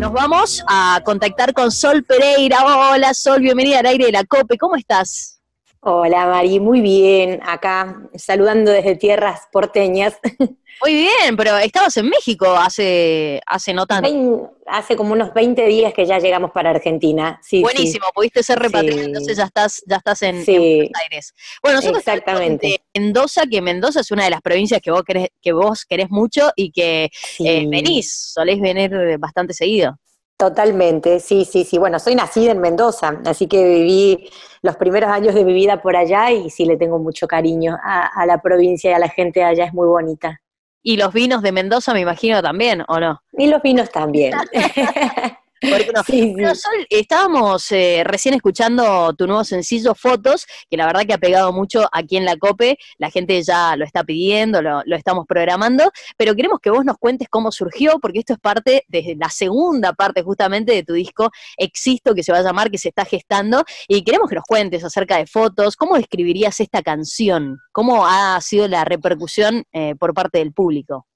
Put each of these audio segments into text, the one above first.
nos vamos a contactar con Sol Pereira. Hola Sol, bienvenida al aire de la COPE, ¿cómo estás? Hola Mari, muy bien, acá saludando desde tierras porteñas. Muy bien, pero estabas en México hace, hace no tanto. hace como unos 20 días que ya llegamos para Argentina. Buenísimo, pudiste ser repatriado, entonces ya estás, ya estás en, Buenos Aires. Bueno, nosotros Exactamente. En Mendoza, que Mendoza es una de las provincias que vos querés, que vos querés mucho y que eh, venís, solés venir bastante seguido. Totalmente, sí, sí, sí. Bueno, soy nacida en Mendoza, así que viví los primeros años de mi vida por allá y sí le tengo mucho cariño a, la provincia y a la gente allá, es muy bonita. Y los vinos de Mendoza me imagino también, ¿o no? Y los vinos también. Sol, estábamos eh, recién escuchando tu nuevo sencillo, Fotos, que la verdad que ha pegado mucho aquí en la COPE, la gente ya lo está pidiendo, lo, estamos programando, pero queremos que vos nos cuentes cómo surgió, porque esto es parte, de la segunda parte justamente de tu disco Existo, que se va a llamar, que se está gestando, y queremos que nos cuentes acerca de Fotos, cómo describirías esta canción, cómo ha sido la repercusión eh, por parte del público.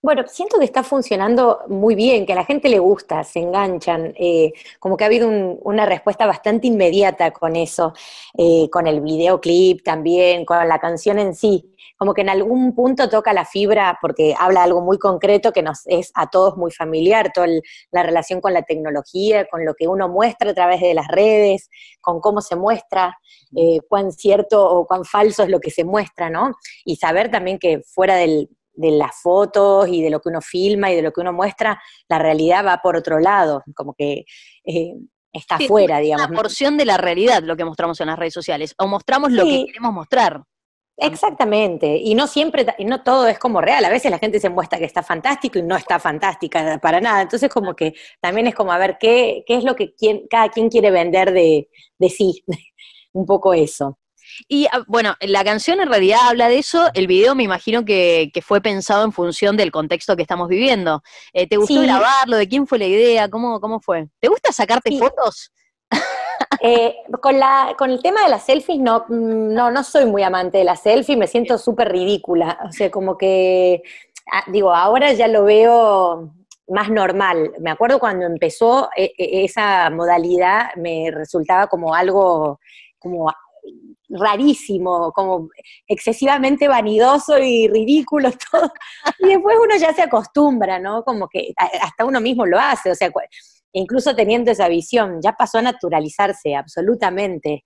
Bueno, siento que está funcionando muy bien, que a la gente le gusta, se enganchan, eh, como que ha habido una respuesta bastante inmediata con eso, eh, con el videoclip también, con la canción en sí, como que en algún punto toca la fibra porque habla de algo muy concreto que nos es a todos muy familiar, toda la relación con la tecnología, con lo que uno muestra a través de las redes, con cómo se muestra, eh, cuán cierto o cuán falso es lo que se muestra, ¿no? Y saber también que fuera del de las fotos y de lo que uno filma y de lo que uno muestra, la realidad va por otro lado, como que eh, está fuera, digamos. Una porción de la realidad lo que mostramos en las redes sociales, o mostramos lo que queremos mostrar. Exactamente, y no siempre, no todo es como real, a veces la gente se muestra que está fantástico y no está fantástica para nada, entonces como que también es como a ver qué, qué es lo que quien, cada quien quiere vender de, de sí, un poco eso. Y ah, bueno, la canción en realidad habla de eso, el video me imagino que, fue pensado en función del contexto que estamos viviendo. Eh, ¿Te gustó grabarlo? ¿De quién fue la idea? ¿Cómo, cómo fue? ¿Te gusta sacarte fotos? Eh, con, la, con el tema de las selfies, no, mm, no, no soy muy amante de las selfies, me siento súper ridícula. O sea, como que, ah, digo, ahora ya lo veo más normal. Me acuerdo cuando empezó eh, esa modalidad, me resultaba como algo como rarísimo, como excesivamente vanidoso y ridículo todo. Y después uno ya se acostumbra, ¿no? Como que hasta uno mismo lo hace, o sea, incluso teniendo esa visión, ya pasó a naturalizarse absolutamente.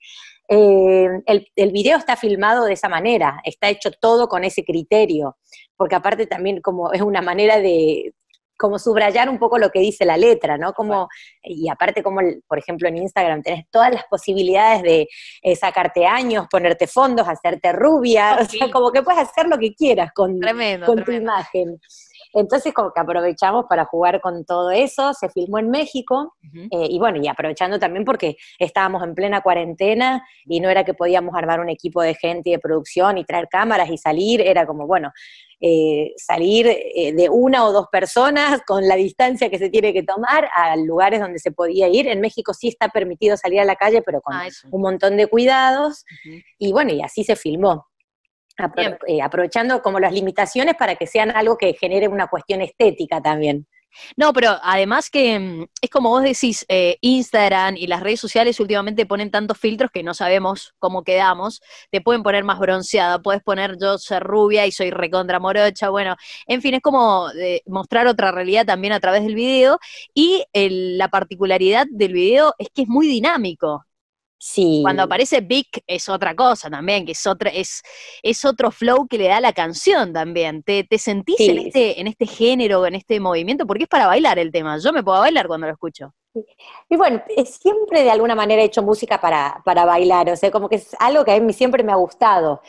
Eh, el, el, video está filmado de esa manera, está hecho todo con ese criterio, porque aparte también como es una manera de, como subrayar un poco lo que dice la letra, ¿no? Como, y aparte como, por ejemplo, en Instagram tenés todas las posibilidades de eh, sacarte años, ponerte fondos, hacerte rubia, o sea, como que puedes hacer lo que quieras con, tu imagen. Entonces como que aprovechamos para jugar con todo eso, se filmó en México eh, y bueno, y aprovechando también porque estábamos en plena cuarentena y no era que podíamos armar un equipo de gente y de producción y traer cámaras y salir, era como, bueno, eh, salir eh, de una o dos personas con la distancia que se tiene que tomar a lugares donde se podía ir. En México sí está permitido salir a la calle, pero con ah, un montón de cuidados. Y bueno, y así se filmó. Eh, aprovechando como las limitaciones para que sean algo que genere una cuestión estética también. No, pero además que mm, es como vos decís, eh, Instagram y las redes sociales últimamente ponen tantos filtros que no sabemos cómo quedamos. Te pueden poner más bronceada, puedes poner yo soy rubia y soy recontra morocha. Bueno, en fin, es como eh, mostrar otra realidad también a través del video. Y la particularidad del video es que es muy dinámico. Cuando aparece Vic es otra cosa también, que es otra, es, es otro flow que le da la canción también. Te, te sentís en este, en este género, en este movimiento, porque es para bailar el tema. Yo me puedo bailar cuando lo escucho. Y bueno, siempre de alguna manera he hecho música para, bailar, o sea, como que es algo que a mí siempre me ha gustado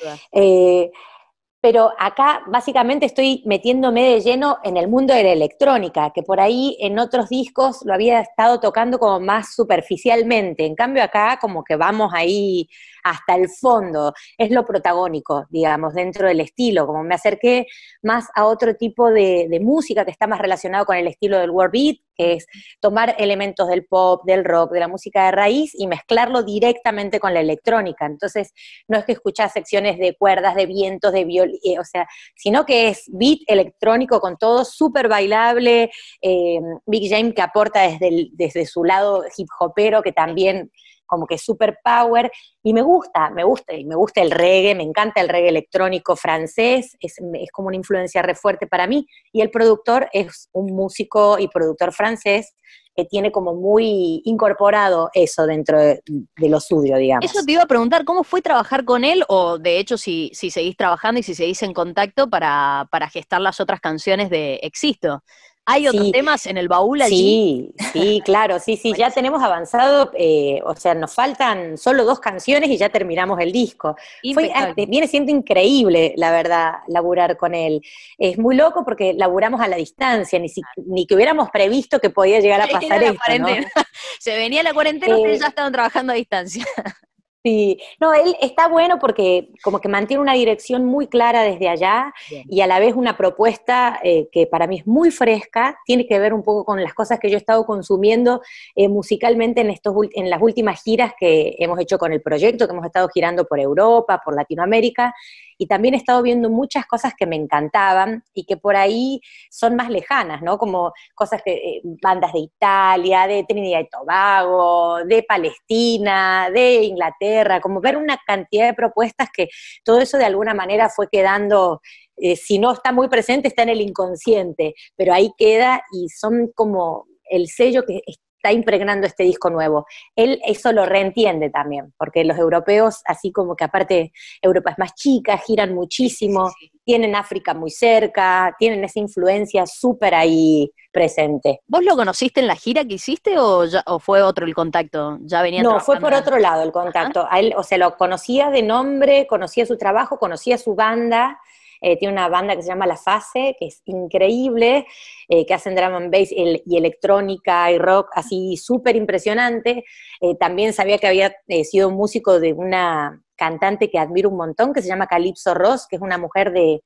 pero acá básicamente estoy metiéndome de lleno en el mundo de la electrónica, que por ahí en otros discos lo había estado tocando como más superficialmente, en cambio acá como que vamos ahí hasta el fondo. Es lo protagónico, digamos, dentro del estilo. Como me acerqué más a otro tipo de, música que está más relacionado con el estilo del world beat, que es tomar elementos del pop, del rock, de la música de raíz y mezclarlo directamente con la electrónica. Entonces, no es que escuchás secciones de cuerdas, de vientos, de violín, eh, o sea, sino que es beat electrónico con todo, súper bailable. Eh, Big James que aporta desde, desde su lado hip hopero, que también como que super power, y me gusta, me gusta, y me gusta el reggae, me encanta el reggae electrónico francés, es, como una influencia re fuerte para mí, y el productor es un músico y productor francés que tiene como muy incorporado eso dentro de, lo suyo, digamos. Eso te iba a preguntar, ¿cómo fue trabajar con él? O de hecho, si, seguís trabajando y si seguís en contacto para, para gestar las otras canciones de Existo. ¿Hay otros temas en el baúl allí? Sí, sí, claro, sí, sí, ya tenemos avanzado, eh, o sea, nos faltan solo dos canciones y ya terminamos el disco. Fue, ah, viene siendo increíble, la verdad, laburar con él. Es muy loco porque laburamos a la distancia, ni, ni que hubiéramos previsto que podía llegar a pasar esto, Se venía la cuarentena, ustedes eh, ya estaban trabajando a distancia. Sí, no, él está bueno porque como que mantiene una dirección muy clara desde allá y a la vez una propuesta eh, que para mí es muy fresca, tiene que ver un poco con las cosas que yo he estado consumiendo eh, musicalmente en, estos, en las últimas giras que hemos hecho con el proyecto, que hemos estado girando por Europa, por Latinoamérica, y también he estado viendo muchas cosas que me encantaban y que por ahí son más lejanas, ¿no? Como cosas que, eh, bandas de Italia, de Trinidad y Tobago, de Palestina, de Inglaterra, como ver una cantidad de propuestas que todo eso de alguna manera fue quedando eh, si no está muy presente, está en el inconsciente, pero ahí queda y son como el sello que está impregnando este disco nuevo. Él eso lo reentiende también, porque los europeos, así como que aparte Europa es más chica, giran muchísimo, tienen África muy cerca, tienen esa influencia súper ahí presente. ¿Vos lo conociste en la gira que hiciste o, o fue otro el contacto? Ya venía No, fue por otro lado el contacto. A él, o sea, lo conocía de nombre, conocía su trabajo, conocía su banda eh, tiene una banda que se llama La Fase, que es increíble, eh, que hacen drama and bass y electrónica y rock, así súper impresionante. Eh, también sabía que había sido músico de una cantante que admiro un montón, que se llama Calypso Ross, que es una mujer de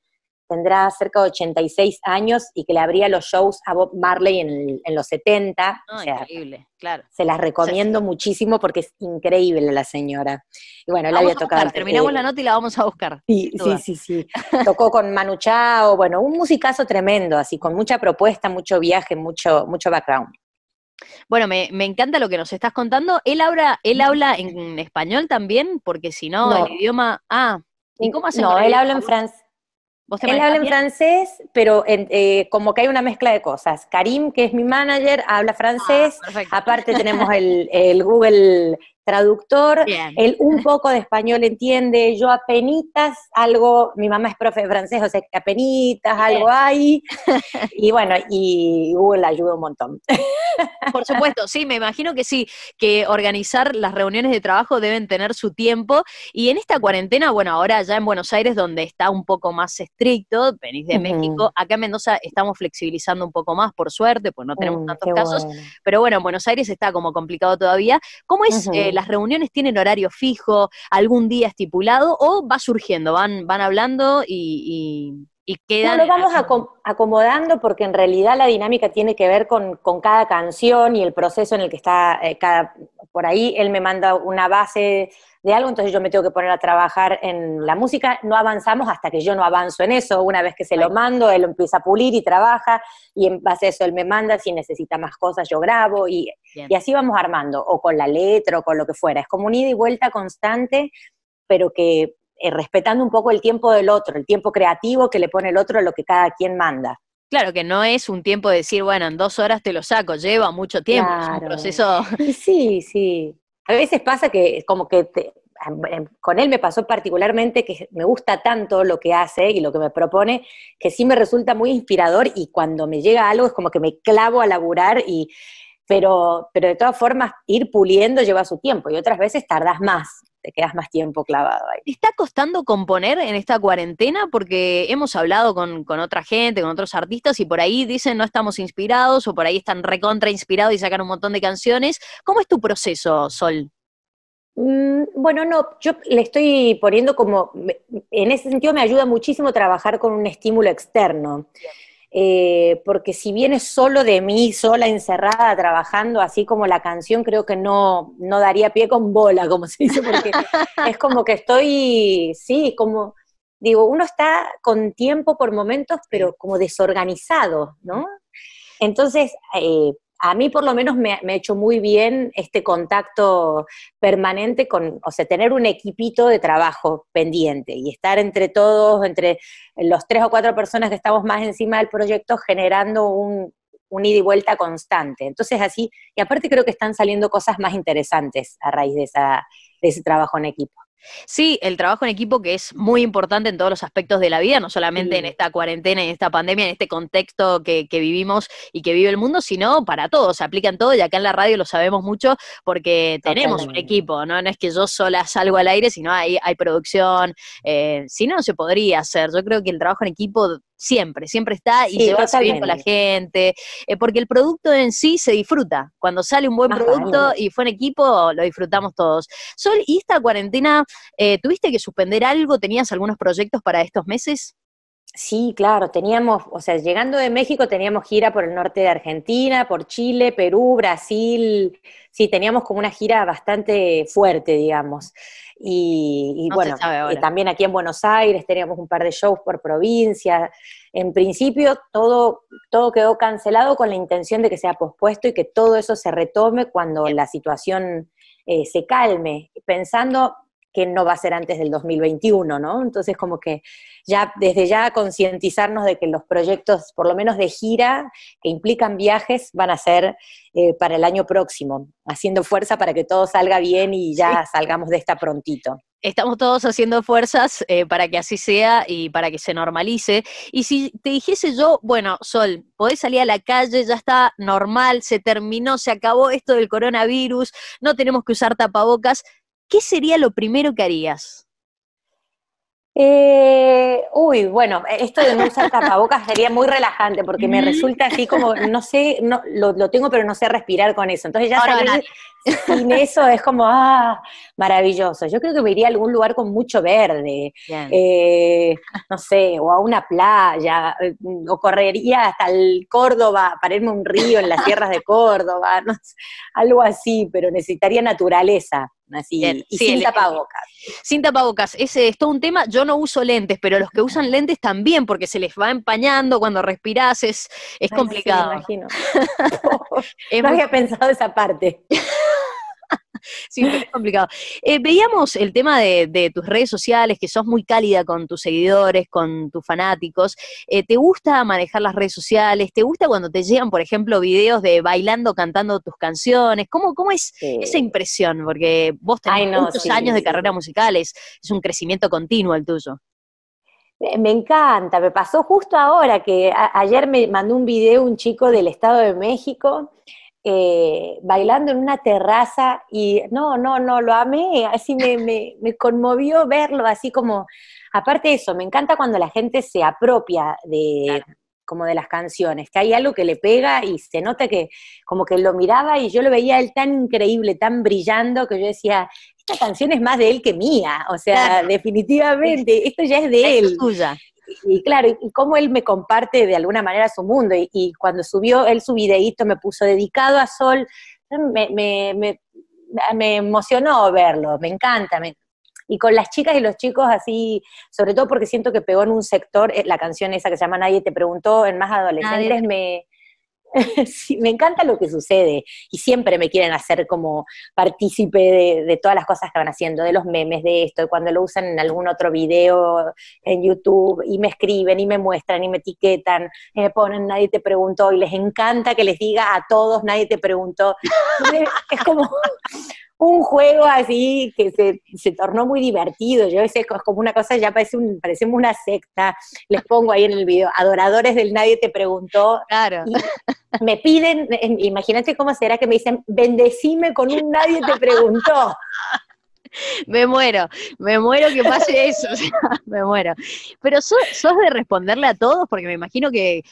tendrá cerca de 86 años y que le abría los shows a Bob Marley en, los 70. Ah, increíble, claro. Se las recomiendo muchísimo porque es increíble la señora. Y bueno, él había tocado. Terminamos la nota y la vamos a buscar. Sí, sí, sí, Tocó con Manu Chao, bueno, un musicazo tremendo, así, con mucha propuesta, mucho viaje, mucho, mucho background. Bueno, me, encanta lo que nos estás contando. Él habla, él habla en español también, porque si no, el idioma. Ah, ¿y cómo hace? No, él habla en francés él habla en francés, pero eh, como que hay una mezcla de cosas. Karim, que es mi manager, habla ah, francés. Aparte tenemos el Google traductor, el un poco de español entiende, yo apenitas algo, mi mamá es profe de francés, o sea que apenitas algo hay, y bueno, y Google ayuda un montón. Por supuesto, sí, me imagino que sí, que organizar las reuniones de trabajo deben tener su tiempo, y en esta cuarentena, bueno, ahora ya en Buenos Aires, donde está un poco más estricto, venís de México, acá en Mendoza estamos flexibilizando un poco más, por suerte, pues no tenemos mm, tantos casos, pero bueno, en Buenos Aires está como complicado todavía. ¿Cómo es el eh, las reuniones tienen horario fijo, algún día estipulado, o va surgiendo, van, van hablando y, quedan. No vamos acomodando porque en realidad la dinámica tiene que ver con, cada canción y el proceso en el que está eh, cada por ahí él me manda una base de algo, entonces yo me tengo que poner a trabajar en la música, no avanzamos hasta que yo no avanzo en eso, una vez que se lo mando, él empieza a pulir y trabaja, y en base a eso él me manda, si necesita más cosas yo grabo, y, así vamos armando, o con la letra, o con lo que fuera, es como un ida y vuelta constante, pero que eh, respetando un poco el tiempo del otro, el tiempo creativo que le pone el otro a lo que cada quien manda. Claro, que no es un tiempo de decir, bueno, en dos horas te lo saco, lleva mucho tiempo, el proceso. Sí, sí. A veces pasa que como que em, con él me pasó particularmente que me gusta tanto lo que hace y lo que me propone, que sí me resulta muy inspirador y cuando me llega algo es como que me clavo a laburar y pero, pero de todas formas ir puliendo lleva su tiempo y otras veces tardas más te quedas más tiempo clavado ahí. ¿Te está costando componer en esta cuarentena? Porque hemos hablado con, otra gente, con otros artistas, y por ahí dicen no estamos inspirados, o por ahí están recontra inspirados y sacan un montón de canciones. ¿Cómo es tu proceso, Sol? Mm, bueno, no, yo le estoy poniendo como, en ese sentido me ayuda muchísimo trabajar con un estímulo externo. Eh, porque si viene solo de mí, sola, encerrada, trabajando, así como la canción, creo que no, no daría pie con bola, como se dice, porque es como que estoy, sí, como, digo, uno está con tiempo por momentos, pero como desorganizado, ¿no? Entonces, eh, a mí por lo menos me, ha hecho muy bien este contacto permanente con, o sea, tener un equipito de trabajo pendiente y estar entre todos, entre los tres o cuatro personas que estamos más encima del proyecto, generando un, un ida y vuelta constante. Entonces así, y aparte creo que están saliendo cosas más interesantes a raíz de, de ese trabajo en equipo. Sí, el trabajo en equipo que es muy importante en todos los aspectos de la vida, no solamente en esta cuarentena, en esta pandemia, en este contexto que, vivimos y que vive el mundo, sino para todos, se aplica en todo y acá en la radio lo sabemos mucho porque tenemos un equipo, ¿no? no es que yo sola salgo al aire, sino hay, hay producción, eh, si no, no se podría hacer. Yo creo que el trabajo en equipo siempre, siempre está y se va con la gente, eh, porque el producto en sí se disfruta. Cuando sale un buen producto y fue en equipo, lo disfrutamos todos. Sol, ¿y esta cuarentena eh, tuviste que suspender algo? ¿Tenías algunos proyectos para estos meses? Sí, claro, teníamos, o sea, llegando de México teníamos gira por el norte de Argentina, por Chile, Perú, Brasil, sí, teníamos como una gira bastante fuerte, digamos. Y, bueno, también aquí en Buenos Aires teníamos un par de shows por provincia. En principio todo, todo quedó cancelado con la intención de que sea pospuesto y que todo eso se retome cuando la situación eh, se calme, pensando que no va a ser antes del 2021, ¿no? Entonces, como que ya desde ya concientizarnos de que los proyectos, por lo menos de gira, que implican viajes, van a ser eh, para el año próximo, haciendo fuerza para que todo salga bien y ya salgamos de esta prontito. Estamos todos haciendo fuerzas eh, para que así sea y para que se normalice. Y si te dijese yo, bueno, Sol, podés salir a la calle, ya está normal, se terminó, se acabó esto del coronavirus, no tenemos que usar tapabocas, ¿qué sería lo primero que harías? Eh, uy, bueno, esto de no usar tapabocas sería muy relajante porque me mm. resulta así como, no sé, lo, tengo pero no sé respirar con eso. Entonces ya sin eso es como, ah, maravilloso. Yo creo que me iría a algún lugar con mucho verde, eh, no sé, o a una playa, o correría hasta el Córdoba para un río en las tierras de Córdoba, algo así, pero necesitaría naturaleza sin tapabocas. Sin tapabocas, ese eh, es todo un tema. Yo no uso lentes, pero los que usan lentes también, porque se les va empañando cuando respirás, es, es complicado. me imagino. no había pensado esa parte. sí, es complicado. Eh, veíamos el tema de, tus redes sociales, que sos muy cálida con tus seguidores, con tus fanáticos. Eh, ¿Te gusta manejar las redes sociales? ¿Te gusta cuando te llegan, por ejemplo, videos de bailando, cantando tus canciones? ¿Cómo, cómo es esa impresión? Porque vos tenés años de carrera musical, es, un crecimiento continuo el tuyo. Me encanta, me pasó justo ahora que ayer me mandó un video un chico del Estado de México eh, bailando en una terraza y no, no, no, lo amé, así me, me, me conmovió verlo, así como, aparte de eso, me encanta cuando la gente se apropia de, como de las canciones, que hay algo que le pega y se nota que como que lo miraba y yo lo veía él tan increíble, tan brillando, que yo decía, esta canción es más de él que mía, o sea, definitivamente, esto ya es de él y claro, y, cómo él me comparte de alguna manera su mundo. Y, cuando subió él su videíto, me puso dedicado a Sol, me, me, emocionó verlo, me encanta. y con las chicas y los chicos así, sobre todo porque siento que pegó en un sector, eh, la canción esa que se llama Nadie te preguntó, en más adolescentes me sí, me encanta lo que sucede y siempre me quieren hacer como partícipe de, todas las cosas que van haciendo, de los memes, de esto, cuando lo usan en algún otro video en YouTube y me escriben y me muestran y me etiquetan, y eh, me ponen nadie te preguntó y les encanta que les diga a todos nadie te preguntó. es como, un juego así que se, tornó muy divertido. Yo ese es como una cosa, ya parece un, parecemos una secta. Les pongo ahí en el video, adoradores del nadie te preguntó. Claro. me piden, imagínate cómo será que me dicen, bendecime con un nadie te preguntó me muero, me muero que pase eso, me muero. Pero sos, de responderle a todos, porque me imagino que,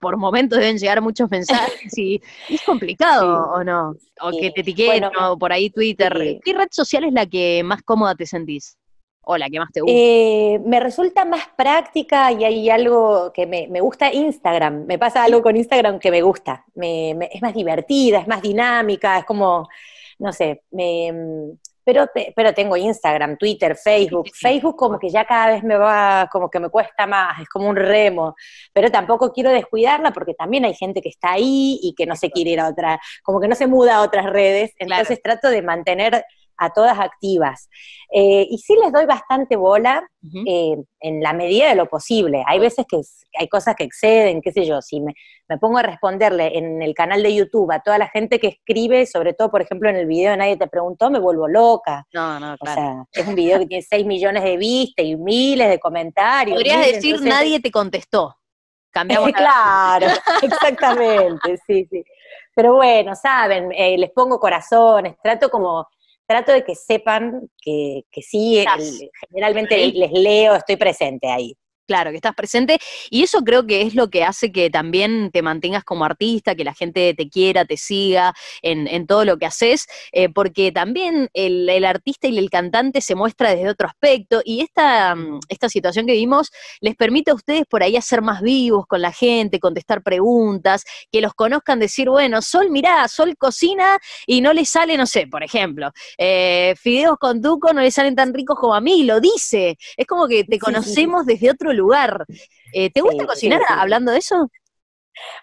por momentos deben llegar muchos mensajes y, es complicado, ¿o no? O que te etiqueten, o por ahí Twitter. ¿Qué red social es la que más cómoda te sentís? o la que más te gusta? Eh, me resulta más práctica y hay algo que me, gusta Instagram. Me pasa algo con Instagram que me gusta. es más divertida, es más dinámica, es como, no sé, me, pero, pero tengo Instagram, Twitter, Facebook. Facebook como que ya cada vez me va, como que me cuesta más, es como un remo, pero tampoco quiero descuidarla porque también hay gente que está ahí y que no se quiere ir a otra, como que no se muda a otras redes, entonces trato de mantener a todas activas. Eh, y sí les doy bastante bola eh, en la medida de lo posible. Hay veces que hay cosas que exceden, qué sé yo, si me, pongo a responderle en el canal de YouTube a toda la gente que escribe, sobre todo, por ejemplo, en el video Nadie te preguntó, me vuelvo loca. No, no, claro. O sea, es un video que tiene 6 millones de vistas y miles de comentarios. Podrías decir, nadie te contestó. Cambiamos claro, exactamente, sí, sí. Pero bueno, saben, eh, les pongo corazones, trato como trato de que sepan que, que sí, generalmente les leo, estoy presente ahí. Claro, que estás presente y eso creo que es lo que hace que también te mantengas como artista, que la gente te quiera, te siga en, todo lo que haces, eh, porque también el, artista y el cantante se muestra desde otro aspecto y esta, mm, esta situación que vimos les permite a ustedes por ahí hacer más vivos con la gente, contestar preguntas, que los conozcan, decir, bueno, Sol, mirá, Sol cocina y no le sale, no sé, por ejemplo, eh, fideos con duco no le salen tan ricos como a mí, lo dice. Es como que te conocemos desde otro lugar. Eh, ¿Te gusta cocinar hablando de eso?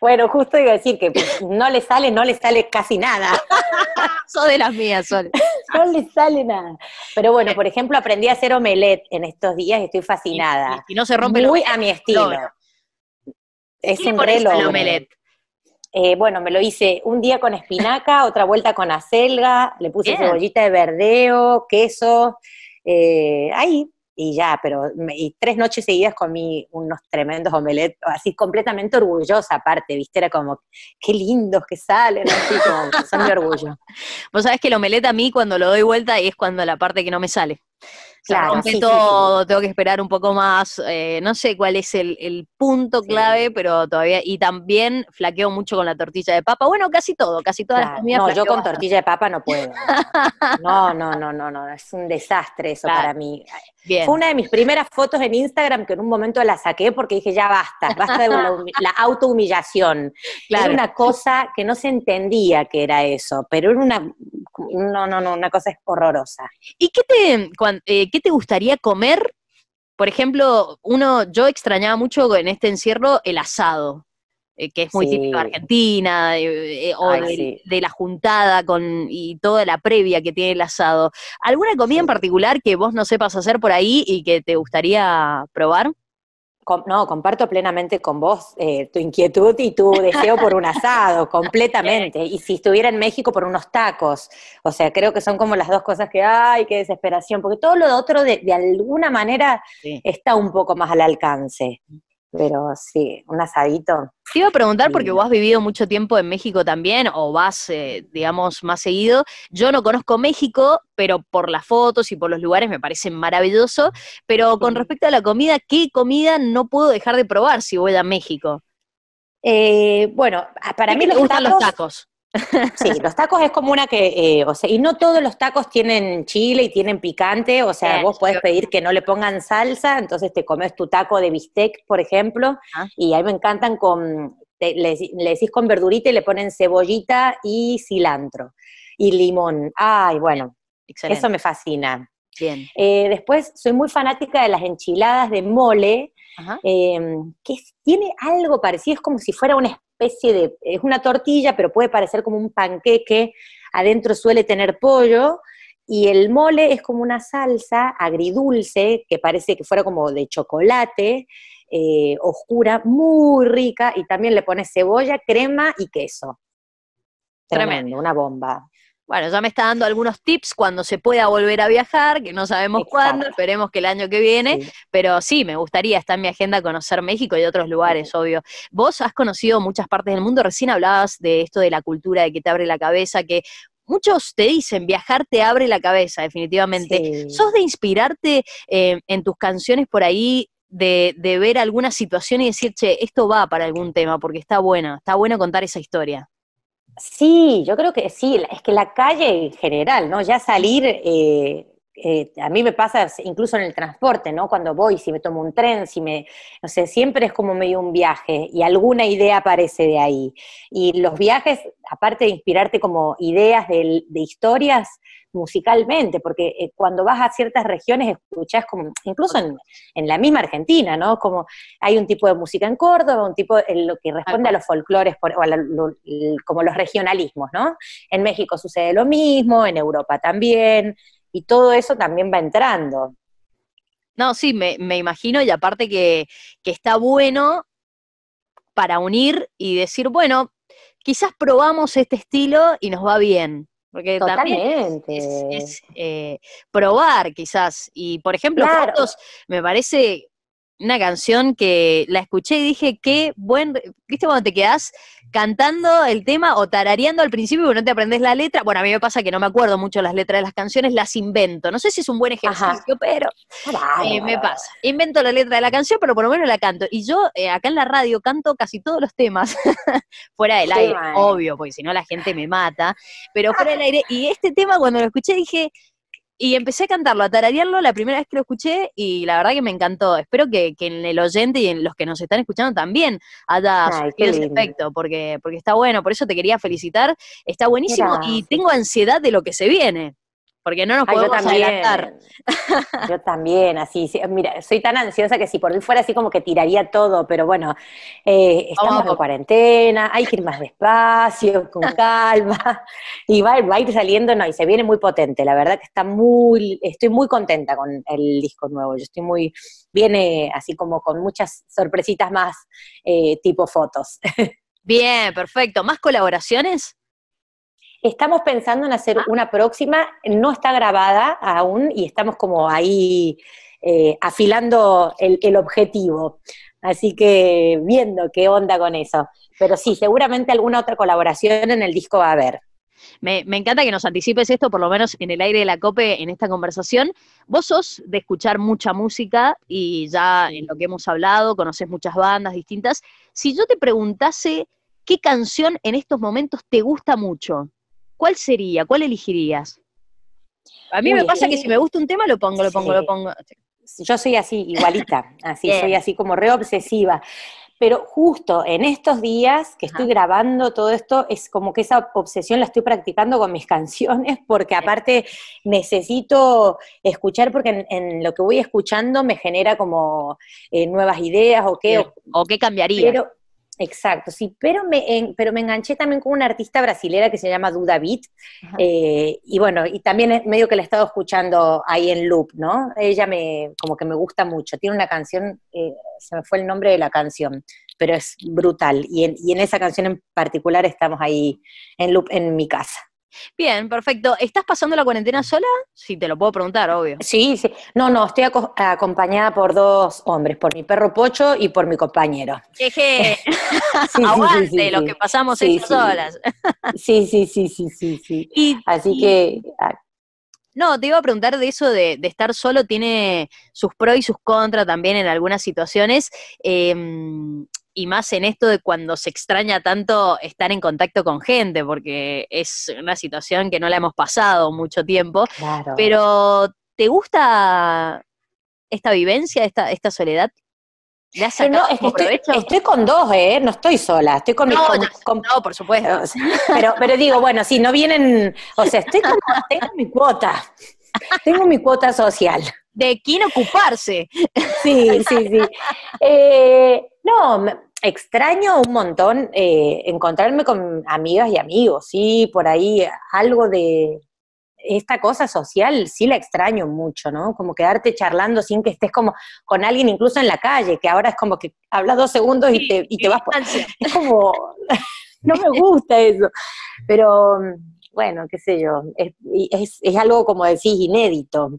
Bueno, justo iba a decir que pues, no le sale, no le sale casi nada. Son de las mías, son. no le sale nada. Pero bueno, por ejemplo, aprendí a hacer omelette en estos días y estoy fascinada. Y, no se rompe Muy a mi estilo. Es el omelette? Eh, bueno, me lo hice un día con espinaca, otra vuelta con acelga, le puse cebollita de verdeo, queso, eh, ahí, y ya, pero y tres noches seguidas comí unos tremendos omelets, así completamente orgullosa aparte, viste, era como, qué lindos que salen, así como, son de orgullo. Vos sabés que el omelette a mí cuando lo doy vuelta es cuando la parte que no me sale. Claro, todo, tengo que esperar un poco más, eh, no sé cuál es el, punto clave, pero todavía, y también flaqueo mucho con la tortilla de papa, bueno, casi todo, casi todas las comidas. No, yo con tortilla de papa no puedo. No, no, no, no, no, es un desastre eso para mí. Fue una de mis primeras fotos en Instagram que en un momento la saqué porque dije, ya basta, basta de la, autohumillación. Claro. Era una cosa que no se entendía que era eso, pero era una no, no, no, una cosa es horrorosa. ¿Y eh, qué te, gustaría comer? Por ejemplo, uno, yo extrañaba mucho en este encierro el asado, eh, que es muy típico de Argentina, de, eh, la juntada y toda la previa que tiene el asado. ¿Alguna comida en particular que vos no sepas hacer por ahí y que te gustaría probar? no, comparto plenamente con vos eh, tu inquietud y tu deseo por un asado, completamente. Y si estuviera en México, por unos tacos. O sea, creo que son como las dos cosas que, hay, qué desesperación, porque todo lo otro de, alguna manera está un poco más al alcance pero sí, un asadito. Te iba a preguntar porque vos has vivido mucho tiempo en México también, o vas, eh, digamos, más seguido. Yo no conozco México, pero por las fotos y por los lugares me parece maravilloso. Pero con respecto a la comida, ¿qué comida no puedo dejar de probar si voy a México? Eh, bueno, para mí me gustan los tacos. Sí, los tacos es como una que, eh, y no todos los tacos tienen chile y tienen picante, o sea, vos podés pedir que no le pongan salsa, entonces te comes tu taco de bistec, por ejemplo, ah. y ahí me encantan con, le, decís con verdurita y le ponen cebollita y cilantro y limón. Ay, bueno, eso me fascina. Bien. Eh, después soy muy fanática de las enchiladas de mole, em, que tiene algo parecido, es como si fuera una especie de, es una tortilla, pero puede parecer como un panqueque, adentro suele tener pollo, y el mole es como una salsa agridulce, que parece que fuera como de chocolate, eh, oscura, muy rica, y también le pones cebolla, crema y queso. Tremendo una bomba. Bueno, ya me está dando algunos tips cuando se pueda volver a viajar, que no sabemos cuándo, esperemos que el año que viene, pero sí, me gustaría, está en mi agenda conocer México y otros lugares, obvio. Vos has conocido muchas partes del mundo, recién hablabas de esto de la cultura, de que te abre la cabeza, que muchos te dicen, viajar te abre la cabeza, definitivamente. ¿Sos de inspirarte eh, en tus canciones por ahí? De, de ver alguna situación y decir, che, esto va para algún tema, porque está bueno, está bueno contar esa historia. Sí, yo creo que sí, es que la calle en general, ¿no? Ya salir eh, eh, a mí me pasa incluso en el transporte, ¿no? Cuando voy, si me tomo un tren, si me, no sé, siempre es como medio un viaje y alguna idea aparece de ahí. Y los viajes, aparte de inspirarte como ideas de, historias musicalmente, porque eh, cuando vas a ciertas regiones escuchas como, incluso en, la misma Argentina, ¿no? Como hay un tipo de música en Córdoba, un tipo lo que responde a los folclores o a como los regionalismos, ¿no? En México sucede lo mismo, en Europa también y todo eso también va entrando. No, sí, me, imagino y aparte que, está bueno para unir y decir, bueno, quizás probamos este estilo y nos va bien. Porque también es, eh, probar quizás. Y por ejemplo, me parece una canción que la escuché y dije, qué buen, viste cuando te quedás cantando el tema o tarareando al principio porque no te aprendes la letra. Bueno, a mí me pasa que no me acuerdo mucho las letras de las canciones, las invento. No sé si es un buen ejercicio, pero ah, eh, me pasa. Invento la letra de la canción, pero por lo menos la canto. Y yo eh, acá en la radio canto casi todos los temas fuera del aire, obvio, porque si no la gente me mata, pero fuera del aire. Y este tema cuando lo escuché dije, y empecé a cantarlo, a tararearlo la primera vez que lo escuché y la verdad que me encantó. Espero que, en el oyente y en los que nos están escuchando también haya ese efecto, porque, porque está bueno. Por eso te quería felicitar. Está buenísimo y tengo ansiedad de lo que se viene porque no nos podemos yo también, Yo también, así, mira, soy tan ansiosa que si por mí fuera así como que tiraría todo, pero bueno, eh, estamos en cuarentena, hay que ir más despacio, con calma, y va, va, a ir saliendo, no, y se viene muy potente, la verdad que está muy, estoy muy contenta con el disco nuevo, yo estoy muy, viene así como con muchas sorpresitas más, eh, tipo fotos. Bien, perfecto, ¿más colaboraciones? Estamos pensando en hacer ah. una próxima, no está grabada aún y estamos como ahí eh, afilando el, objetivo. Así que viendo qué onda con eso. Pero sí, seguramente alguna otra colaboración en el disco va a haber. Me, me, encanta que nos anticipes esto, por lo menos en el aire de la COPE, en esta conversación. Vos sos de escuchar mucha música y ya en lo que hemos hablado, conoces muchas bandas distintas. Si yo te preguntase qué canción en estos momentos te gusta mucho, ¿cuál sería? ¿Cuál elegirías? A mí me pasa que si me gusta un tema lo pongo, lo pongo, lo pongo. Yo soy así, igualita, así, soy así como re obsesiva. Pero justo en estos días que estoy grabando todo esto, es como que esa obsesión la estoy practicando con mis canciones, porque aparte necesito escuchar, porque en, lo que voy escuchando me genera como eh, nuevas ideas o qué. O, o, qué cambiaría. Pero, Exacto, sí, pero me, pero me enganché también con una artista brasilera que se llama Duda Beat, eh, y bueno, y también medio que la he estado escuchando ahí en loop, ¿no? Ella me, como que me gusta mucho, tiene una canción, eh, se me fue el nombre de la canción, pero es brutal, y en, y en esa canción en particular estamos ahí en loop en mi casa. Bien, perfecto. ¿Estás pasando la cuarentena sola? Sí, te lo puedo preguntar, obvio. Sí, sí. No, no, estoy acompañada por dos hombres, por mi perro Pocho y por mi compañero. Jeje. Aguante lo que pasamos esas solas. sí, sí, sí, sí, sí, Así que... Ah. No, te iba a preguntar de eso de, estar solo, tiene sus pros y sus contras también en algunas situaciones. Eh, y más en esto de cuando se extraña tanto estar en contacto con gente, porque es una situación que no la hemos pasado mucho tiempo. Claro. Pero, ¿te gusta esta vivencia, esta, esta soledad? ¿Le has no, es que estoy, con dos, ¿eh? No estoy sola, estoy con mi Con, por supuesto. Pero, pero digo, bueno, si no vienen... O sea, estoy con, tengo mi cuota. Tengo mi cuota social. De quién ocuparse. Sí, sí, sí. Eh, no, extraño un montón eh, encontrarme con amigas y amigos, sí, por ahí algo de esta cosa social, sí la extraño mucho, ¿no? Como quedarte charlando sin que estés como con alguien incluso en la calle, que ahora es como que hablas dos segundos y te, y te vas por... Es como, no me gusta eso, pero mm, bueno, qué sé yo, es, es, es algo como decís inédito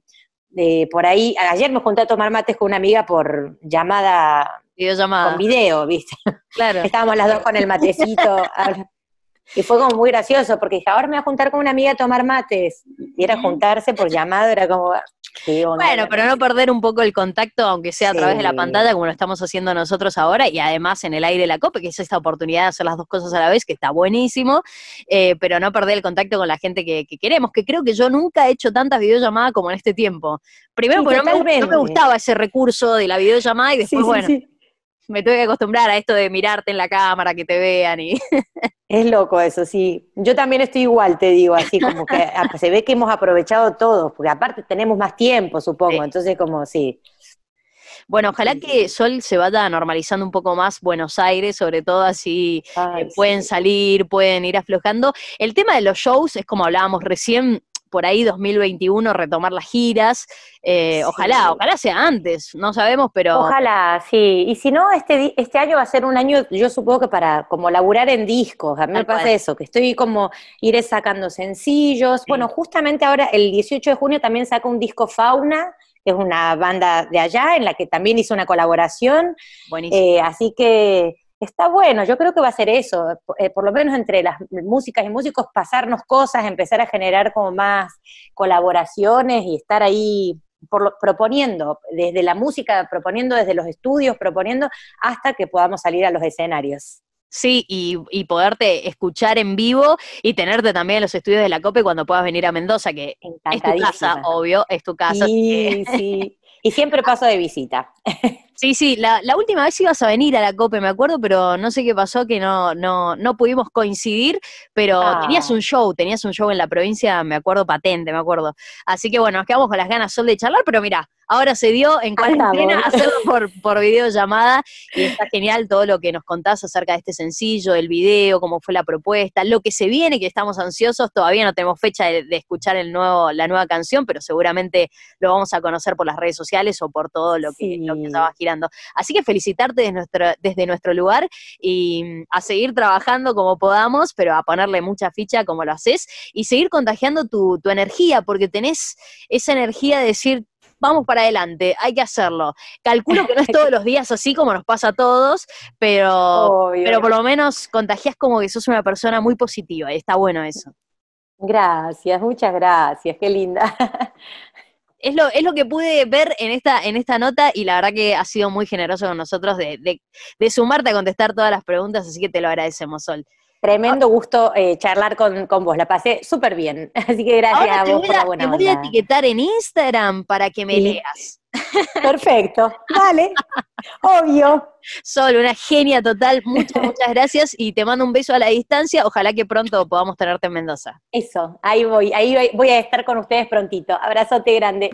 por ahí, ayer me junté a tomar mates con una amiga por llamada, con video, ¿viste? Claro. Estábamos las dos con el matecito. Y fue como muy gracioso, porque dije, ahora me voy a juntar con una amiga a tomar mates. Y era juntarse por llamado, era como... Bueno, pero no perder un poco el contacto, aunque sea a través de la pantalla, como lo estamos haciendo nosotros ahora, y además en el aire de la COPE, que es esta oportunidad de hacer las dos cosas a la vez, que está buenísimo, eh, pero no perder el contacto con la gente que, queremos, que creo que yo nunca he hecho tantas videollamadas como en este tiempo. Primero porque no me, gustaba ese recurso de la videollamada y después, bueno me tuve que acostumbrar a esto de mirarte en la cámara, que te vean y... Es loco eso, sí. Yo también estoy igual, te digo, así como que se ve que hemos aprovechado todos, porque aparte tenemos más tiempo, supongo, entonces como sí. Bueno, ojalá que Sol se vaya normalizando un poco más Buenos Aires, sobre todo así eh, pueden salir, pueden ir aflojando. El tema de los shows es como hablábamos recién, por ahí 2021 retomar las giras. Eh, ojalá, ojalá sea antes, no sabemos, pero... Ojalá, sí. Y si no, este, este año va a ser un año, yo supongo que para como laburar en discos, a mí me pasa eso, que estoy como iré sacando sencillos. Bueno, justamente ahora el 18 de junio también saco un disco Fauna, que es una banda de allá en la que también hice una colaboración. Buenísimo. Eh, así que está bueno, yo creo que va a ser eso, eh, por lo menos entre las músicas y músicos, pasarnos cosas, empezar a generar como más colaboraciones y estar ahí proponiendo, desde la música, proponiendo desde los estudios, proponiendo hasta que podamos salir a los escenarios. Sí, y, poderte escuchar en vivo y tenerte también en los estudios de la COPE cuando puedas venir a Mendoza, que es tu casa, obvio, es tu casa. Y siempre paso de visita. Sí, sí, la, última vez ibas a venir a la COPE, me acuerdo, pero no sé qué pasó, que no, no, no pudimos coincidir, pero tenías ah. un show, tenías un show en la provincia, me acuerdo, patente, me acuerdo. Así que bueno, nos quedamos con las ganas sol de charlar, pero mira, ahora se dio en cuarentena hacerlo por, por videollamada y está genial todo lo que nos contás acerca de este sencillo, el video, cómo fue la propuesta, lo que se viene, que estamos ansiosos, todavía no tenemos fecha de, escuchar el nuevo, la nueva canción, pero seguramente lo vamos a conocer por las redes sociales o por todo lo que, sí. lo que girando Así que felicitarte desde nuestro, lugar y mm, a seguir trabajando como podamos, pero a ponerle mucha ficha como lo haces y seguir contagiando tu, energía, porque tenés esa energía de decir, vamos para adelante, hay que hacerlo. Calculo que no es todos los días así como nos pasa a todos, pero, pero por lo menos contagias como que sos una persona muy positiva, y está bueno eso. Gracias, muchas gracias, qué linda es lo, es lo que pude ver en esta, en esta nota y la verdad que ha sido muy generoso con nosotros de, de, sumarte a contestar todas las preguntas, así que te lo agradecemos, Sol. Tremendo gusto eh, charlar con, con, vos, la pasé súper bien, así que gracias a vos por buena Te voy a etiquetar en Instagram para que me leas. Perfecto, vale, obvio. Sol, una genia total, muchas, muchas gracias y te mando un beso a la distancia. Ojalá que pronto podamos tenerte en Mendoza. Eso, ahí voy, ahí voy a estar con ustedes prontito. Abrazote grande.